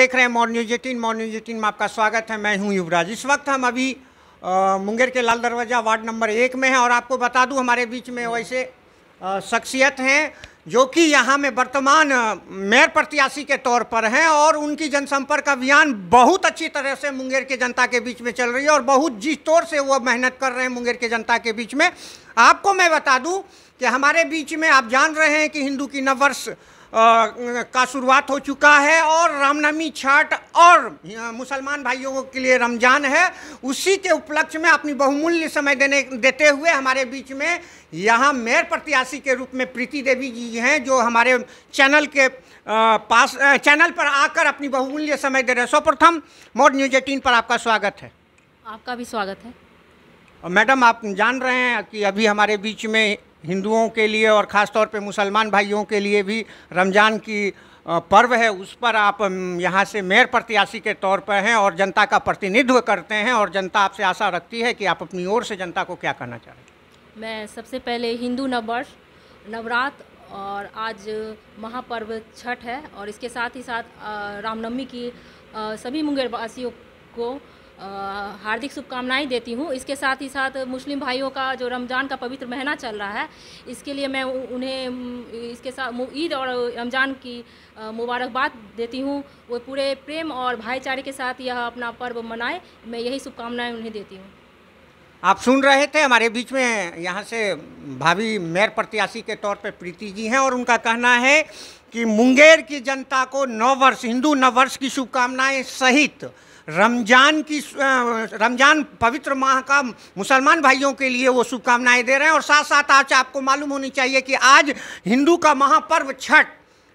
देख रहे हैं more news eighteen more news eighteen में आपका स्वागत है मैं हूं युवराज इस वक्त हम अभी आ, मुंगेर के लाल दरवाजा वार्ड नंबर एक में हैं और आपको बता दूं हमारे बीच में वैसे शख्सियत हैं जो कि यहाँ में वर्तमान मेयर प्रत्याशी के तौर पर हैं और उनकी जनसंपर्क अभियान बहुत अच्छी तरह से मुंगेर के जनता के बीच में चल रही है और बहुत जिस तौर से वो मेहनत कर रहे हैं मुंगेर के जनता के बीच में आपको मैं बता दूँ कि हमारे बीच में आप जान रहे हैं कि हिंदू की नववर्ष का शुरुआत हो चुका है और रामनवमी छठ और मुसलमान भाइयों के लिए रमज़ान है उसी के उपलक्ष्य में अपनी बहुमूल्य समय देने देते हुए हमारे बीच में यहाँ मेयर प्रत्याशी के रूप में प्रीति देवी जी हैं जो हमारे चैनल के पास चैनल पर आकर अपनी बहुमूल्य समय दे रहे हैं सर्वप्रथम मोर न्यूज एटीन पर आपका स्वागत है आपका भी स्वागत है मैडम आप जान रहे हैं कि अभी हमारे बीच में हिंदुओं के लिए और ख़ासतौर पे मुसलमान भाइयों के लिए भी रमज़ान की पर्व है उस पर आप यहाँ से मेयर प्रत्याशी के तौर पर हैं और जनता का प्रतिनिधित्व करते हैं और जनता आपसे आशा रखती है कि आप अपनी ओर से जनता को क्या कहना चाह रहे हैं मैं सबसे पहले हिंदू नववर्ष नवरात्र और आज महापर्व छठ है और इसके साथ ही साथ रामनवमी की सभी मुंगेरवासियों को हार्दिक शुभकामनाएं देती हूँ इसके साथ ही साथ मुस्लिम भाइयों का जो रमज़ान का पवित्र महीना चल रहा है इसके लिए मैं उन्हें इसके साथ ईद और रमज़ान की मुबारकबाद देती हूँ वो पूरे प्रेम और भाईचारे के साथ यह अपना पर्व मनाए मैं यही शुभकामनाएँ उन्हें देती हूँ आप सुन रहे थे हमारे बीच में यहाँ से भाभी मेयर प्रत्याशी के तौर पर प्रीति जी हैं और उनका कहना है कि मुंगेर की जनता को नव वर्ष हिंदू नववर्ष की शुभकामनाएँ सहित रमजान की रमजान पवित्र माह का मुसलमान भाइयों के लिए वो शुभकामनाएं दे रहे हैं और साथ साथ आज आपको मालूम होनी चाहिए कि आज हिंदू का महापर्व छठ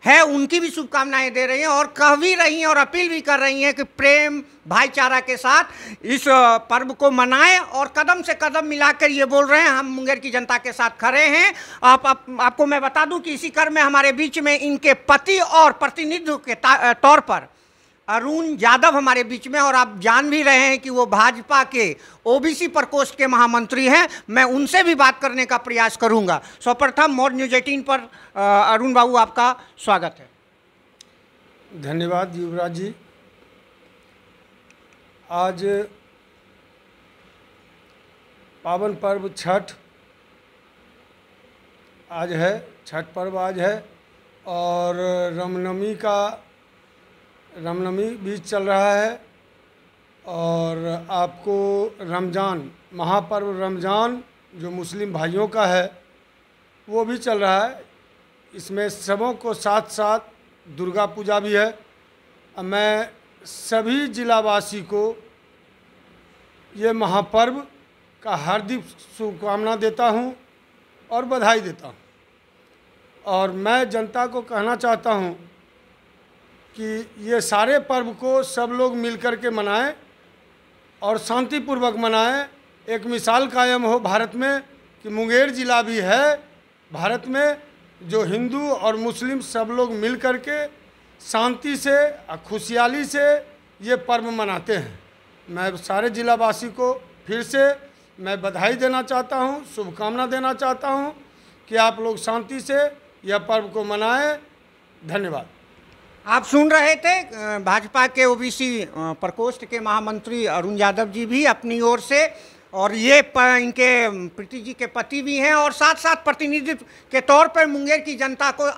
है उनकी भी शुभकामनाएं दे रही हैं और कह भी रही हैं और अपील भी कर रही हैं कि प्रेम भाईचारा के साथ इस पर्व को मनाएं और कदम से कदम मिलाकर ये बोल रहे हैं हम मुंगेर की जनता के साथ खड़े हैं आप, आप आपको मैं बता दूं कि इसी क्रम में हमारे बीच में इनके पति और प्रतिनिधि के तौर पर अरुण यादव हमारे बीच में और आप जान भी रहे हैं कि वो भाजपा के ओबीसी प्रकोष्ठ के महामंत्री हैं मैं उनसे भी बात करने का प्रयास करूंगा सर्वप्रथम मोर न्यूज एटीन पर अरुण बाबू आपका स्वागत है धन्यवाद युवराज जी आज पावन पर्व छठ आज है छठ पर्व आज है और रामनवमी का रामनवमी बीच चल रहा है और आपको रमज़ान महापर्व रमज़ान जो मुस्लिम भाइयों का है वो भी चल रहा है इसमें सबों को साथ साथ दुर्गा पूजा भी है मैं सभी जिलावासी को ये महापर्व का हार्दिक शुभकामना देता हूँ और बधाई देता हूँ और मैं जनता को कहना चाहता हूँ कि ये सारे पर्व को सब लोग मिल कर के मनाएं और शांतिपूर्वक मनाएं एक मिसाल कायम हो भारत में कि मुंगेर ज़िला भी है भारत में जो हिंदू और मुस्लिम सब लोग मिल कर के शांति से और खुशहाली से ये पर्व मनाते हैं मैं सारे ज़िलावासी को फिर से मैं बधाई देना चाहता हूँ शुभकामना देना चाहता हूँ कि आप लोग शांति से यह पर्व को मनाएं धन्यवाद आप सुन रहे थे भाजपा के ओबीसी प्रकोष्ठ के महामंत्री अरुण यादव जी भी अपनी ओर से और ये इनके प्रीति जी के पति भी हैं और साथ साथ प्रतिनिधित्व के तौर पर मुंगेर की जनता को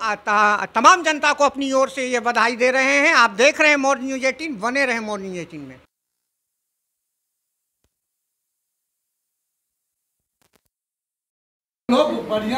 तमाम जनता को अपनी ओर से ये बधाई दे रहे हैं आप देख रहे हैं मोर न्यूज एटीन बने रहे मोर न्यूज एटीन में लोग बढ़िया